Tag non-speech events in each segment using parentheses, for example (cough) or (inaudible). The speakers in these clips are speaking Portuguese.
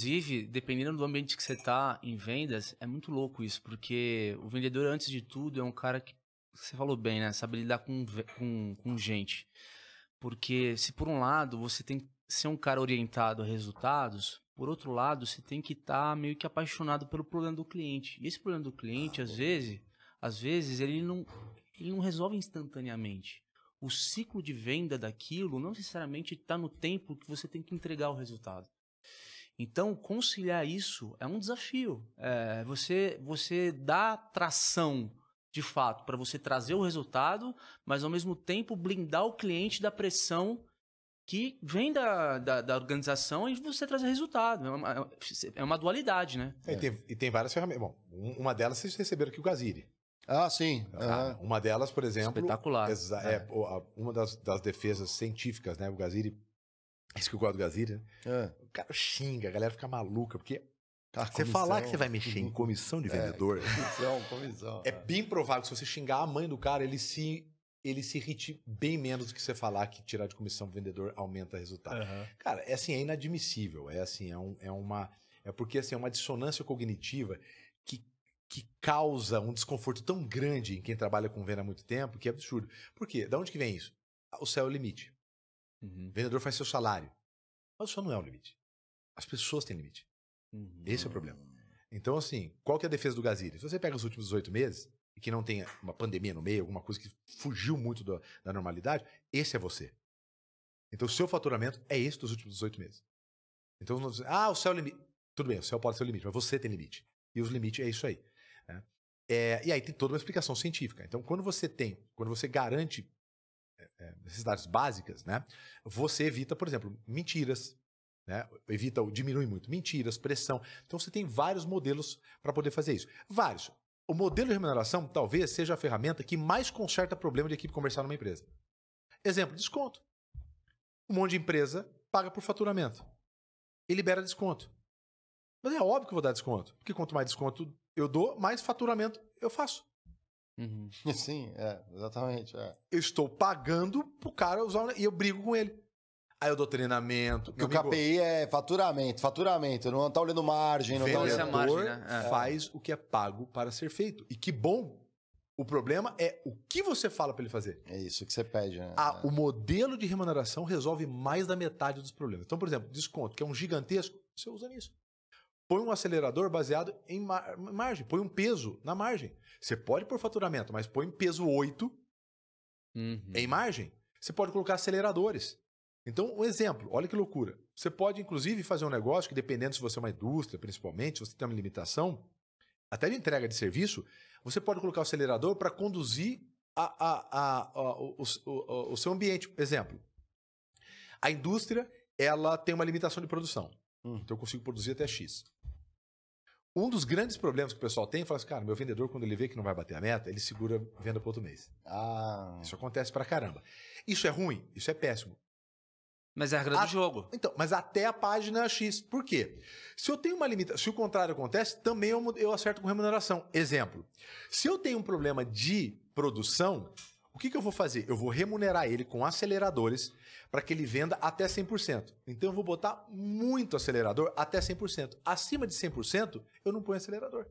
Inclusive, dependendo do ambiente que você está em vendas, é muito louco isso, porque o vendedor, antes de tudo, é um cara que, você falou bem, né? Sabe lidar com, com, com gente. Porque se por um lado você tem que ser um cara orientado a resultados, por outro lado, você tem que estar tá meio que apaixonado pelo problema do cliente. E esse problema do cliente, ah, às bom. vezes, às vezes ele não, ele não resolve instantaneamente. O ciclo de venda daquilo não necessariamente está no tempo que você tem que entregar o resultado. Então, conciliar isso é um desafio. É, você, você dá tração de fato para você trazer o resultado, mas ao mesmo tempo blindar o cliente da pressão que vem da, da, da organização e você trazer resultado. É uma, é uma dualidade, né? É, e, tem, e, tem, várias ferramentas. Bom, uma delas vocês receberam aqui o Gaziri. Ah, sim. Ah, uma delas, por exemplo. Espetacular. É, é uma das, das, defesas científicas, né? O Gaziri é isso que eu gosto do Gazira. É. O cara xinga, a galera fica maluca, porque ah, você comissão, falar que você vai mexer em comissão de é. vendedor. É, (laughs) comissão, comissão. É, é, bem provável que se você xingar a mãe do cara, ele se ele se irrite bem menos do que você falar que tirar de comissão do vendedor aumenta o resultado. Uhum. Cara, é assim, é inadmissível. É assim, é, um, é uma. É porque assim, é uma dissonância cognitiva que, que causa um desconforto tão grande em quem trabalha com venda há muito tempo que é absurdo. Por quê? Da onde que vem isso? O céu é o limite. Uhum. O vendedor faz seu salário. Mas senhor não é o limite. As pessoas têm limite. Uhum. Esse é o problema. Uhum. Então, assim, qual que é a defesa do Gaziri? Se você pega os últimos 18 meses, e que não tenha uma pandemia no meio, alguma coisa que fugiu muito do, da normalidade, esse é você. Então, o seu faturamento é esse dos últimos 18 meses. Então, não, ah, o céu é limite. Tudo bem, o céu pode ser o limite, mas você tem limite. E os limites é isso aí. Né? É, e aí tem toda uma explicação científica. Então, quando você tem, quando você garante é, necessidades básicas, né? Você evita, por exemplo, mentiras, né? Evita ou diminui muito mentiras, pressão. Então você tem vários modelos para poder fazer isso. Vários. O modelo de remuneração talvez seja a ferramenta que mais conserta problema de equipe comercial numa empresa. Exemplo, desconto. Um monte de empresa paga por faturamento e libera desconto. Mas é óbvio que eu vou dar desconto, porque quanto mais desconto eu dou, mais faturamento eu faço. Uhum. (laughs) Sim, é, exatamente. É. Eu estou pagando pro cara usar e eu brigo com ele. Aí eu dou treinamento. Porque o amigo, KPI é faturamento, faturamento. Não tá olhando margem, não tá olhando. margem, né? é. Faz o que é pago para ser feito. E que bom. O problema é o que você fala para ele fazer. É isso que você pede, né? Ah, o modelo de remuneração resolve mais da metade dos problemas. Então, por exemplo, desconto, que é um gigantesco, você usa nisso. Põe um acelerador baseado em mar margem, põe um peso na margem. Você pode pôr faturamento, mas põe peso 8 uhum. em margem. Você pode colocar aceleradores. Então, um exemplo, olha que loucura. Você pode, inclusive, fazer um negócio que, dependendo se você é uma indústria, principalmente, se você tem uma limitação, até de entrega de serviço, você pode colocar o acelerador para conduzir a, a, a, o, o, o, seu ambiente. Exemplo, a indústria ela tem uma limitação de produção. Hum. Então, eu consigo produzir até X. Um dos grandes problemas que o pessoal tem, fala assim, cara, meu vendedor, quando ele vê que não vai bater a meta, ele segura a venda para outro mês. Ah. Isso acontece pra caramba. Isso é ruim? Isso é péssimo. Mas é a regra do a... jogo. Então, mas até a página X. Por quê? Se eu tenho uma limitação, se o contrário acontece, também eu, eu acerto com remuneração. Exemplo, se eu tenho um problema de produção, o que, que eu vou fazer? Eu vou remunerar ele com aceleradores para que ele venda até 100%. Então eu vou botar muito acelerador até 100%. Acima de 100%, eu não ponho acelerador.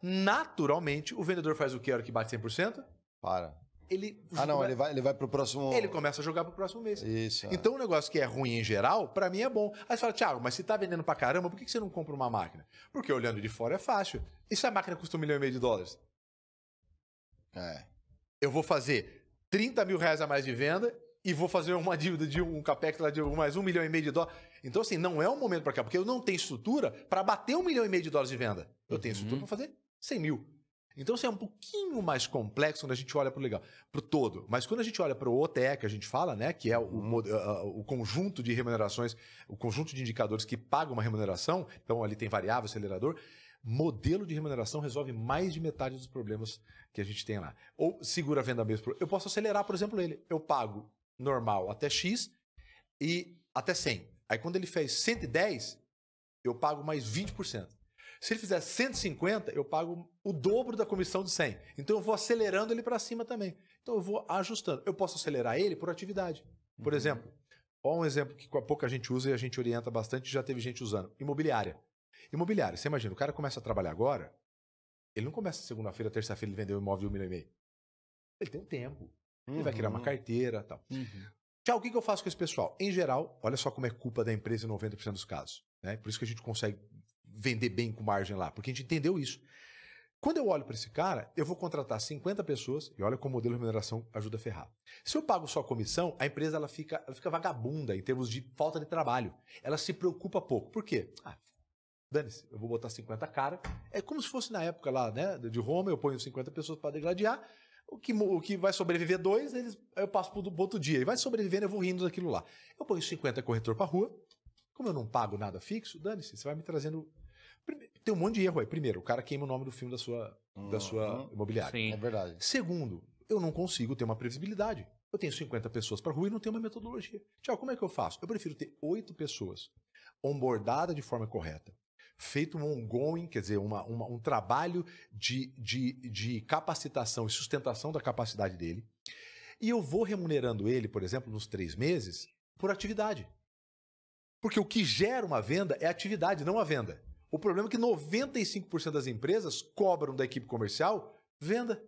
Naturalmente, o vendedor faz o que a hora que bate 100%? Para. Ele ah, não, ele vai, ele vai pro próximo. Ele começa a jogar pro próximo mês. Isso. É. Então, o é. um negócio que é ruim em geral, para mim é bom. Aí você fala, Thiago, mas se tá vendendo para caramba, por que você não compra uma máquina? Porque olhando de fora é fácil. E se a máquina custa um milhão e meio de dólares? É eu vou fazer 30 mil reais a mais de venda e vou fazer uma (laughs) dívida de um capex lá de mais um milhão e meio de dólares. Então, assim, não é um momento para cá, porque eu não tenho estrutura para bater um milhão e meio de dólares de venda. Eu tenho estrutura para uhum. fazer 100 mil. Então, assim, é um pouquinho mais complexo quando a gente olha para o legal, para o todo. Mas quando a gente olha para o OTE, que a gente fala, né, que é o, uhum. ah, ah, o, conjunto de remunerações, o conjunto de indicadores que paga uma remuneração, então ali tem variável, acelerador, modelo de remuneração resolve mais de metade dos problemas que a gente tem lá. Ou segura a venda mesmo. Eu posso acelerar, por exemplo, ele. Eu pago normal até X e até 100. Aí quando ele fez 110, eu pago mais 20%. Se ele fizer 150, eu pago o dobro da comissão de 100. Então eu vou acelerando ele para cima também. Então eu vou ajustando. Eu posso acelerar ele por atividade. Por uhum. exemplo, ó um exemplo que pouca gente usa e a gente orienta bastante, já teve gente usando. Imobiliária. Imobiliária, você imagina, o cara começa a trabalhar agora, ele não começa segunda-feira, terça-feira, ele vendeu um imóvel de um milhão e meio. Ele tem um tempo. Ele vai criar uma uhum. carteira tal. Uhum. Tchau, o que, que eu faço com esse pessoal? Em geral, olha só como é culpa da empresa em 90% dos casos. Né? Por isso que a gente consegue vender bem com margem lá, porque a gente entendeu isso. Quando eu olho para esse cara, eu vou contratar 50 pessoas, e olha como o modelo de remuneração ajuda a ferrar. Se eu pago só a comissão, a empresa ela fica, ela fica vagabunda em termos de falta de trabalho. Ela se preocupa pouco. Por quê? Ah, dane-se, eu vou botar 50 cara. É como se fosse na época lá, né, de Roma, eu ponho 50 pessoas para degladiar, o que, o que vai sobreviver dois, eles, eu passo para o outro dia. E vai sobrevivendo, eu vou rindo daquilo lá. Eu ponho 50 corretor para rua, como eu não pago nada fixo, dane-se, você vai me trazendo tem um monte de erro aí. Primeiro, o cara queima o nome do filme da sua, uhum. da sua uhum. imobiliária. Sim. É verdade. Segundo, eu não consigo ter uma previsibilidade. Eu tenho 50 pessoas para rua e não tenho uma metodologia. Tchau, como é que eu faço? Eu prefiro ter oito pessoas onboardadas de forma correta, feito um ongoing, quer dizer, uma, uma, um trabalho de, de, de capacitação e sustentação da capacidade dele. E eu vou remunerando ele, por exemplo, nos três meses, por atividade. Porque o que gera uma venda é atividade, não a venda. O problema é que 95% das empresas cobram da equipe comercial venda.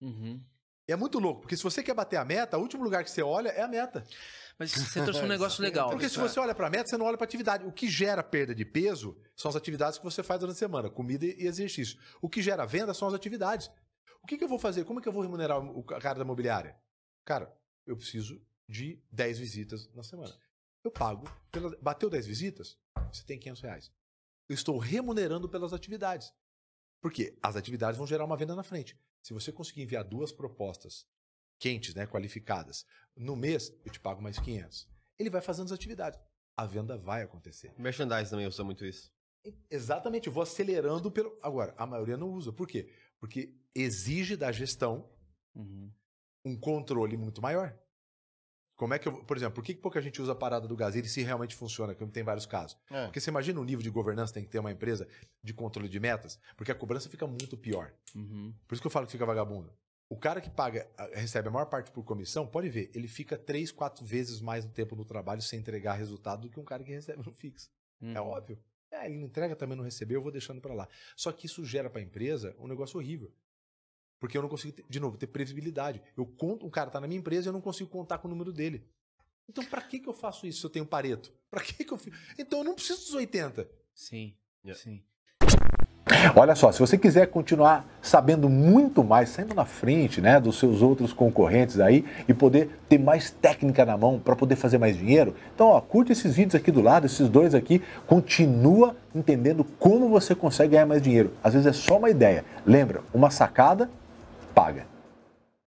Uhum. É muito louco, porque se você quer bater a meta, o último lugar que você olha é a meta. Mas você trouxe um (laughs) é, negócio legal. Porque se você olha para a meta, você não olha para atividade. O que gera perda de peso são as atividades que você faz durante a semana, comida e exercício. O que gera venda são as atividades. O que, que eu vou fazer? Como é que eu vou remunerar o cara da imobiliária? Cara, eu preciso de 10 visitas na semana. Eu pago. Pela... Bateu 10 visitas, você tem 500 reais eu estou remunerando pelas atividades. Porque as atividades vão gerar uma venda na frente. Se você conseguir enviar duas propostas quentes, né, qualificadas, no mês eu te pago mais 500. Ele vai fazendo as atividades. A venda vai acontecer. Merchandise também usa muito isso. Exatamente, eu vou acelerando pelo. Agora, a maioria não usa. Por quê? Porque exige da gestão uhum. um controle muito maior. Como é que eu, por exemplo, por que pouca gente usa a parada do Gazir se realmente funciona? Que tem vários casos. É. Porque você imagina o nível de governança que tem que ter uma empresa de controle de metas, porque a cobrança fica muito pior. Uhum. Por isso que eu falo que fica vagabundo. O cara que paga, recebe a maior parte por comissão, pode ver, ele fica três, quatro vezes mais no tempo no trabalho sem entregar resultado do que um cara que recebe no fixo. É uhum. É óbvio. É, ele não entrega também não recebeu, eu vou deixando para lá. Só que isso gera para a empresa um negócio horrível. Porque eu não consigo, ter, de novo, ter previsibilidade. Eu conto, um cara tá na minha empresa e eu não consigo contar com o número dele. Então, para que, que eu faço isso se eu tenho pareto? Para que, que eu. Então, eu não preciso dos 80. Sim, yeah. sim. Olha só, se você quiser continuar sabendo muito mais, saindo na frente né, dos seus outros concorrentes aí e poder ter mais técnica na mão para poder fazer mais dinheiro, então ó, curte esses vídeos aqui do lado, esses dois aqui, continua entendendo como você consegue ganhar mais dinheiro. Às vezes é só uma ideia. Lembra, uma sacada 八月。